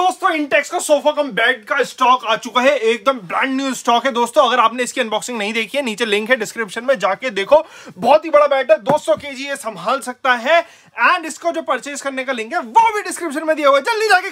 दोस्तों इंटेक्स का sofa cum bed का स्टॉक आ चुका है एकदम ब्रांड न्यू स्टॉक है दोस्तों अगर आपने इसकी अनबॉक्सिंग नहीं देखी है नीचे लिंक है डिस्क्रिप्शन में जाके देखो बहुत ही बड़ा बेड है दो सौ के ये संभाल सकता है एंड इसको जो परचेज करने का लिंक है वो भी डिस्क्रिप्शन में दिया हुआ है जल्दी जाके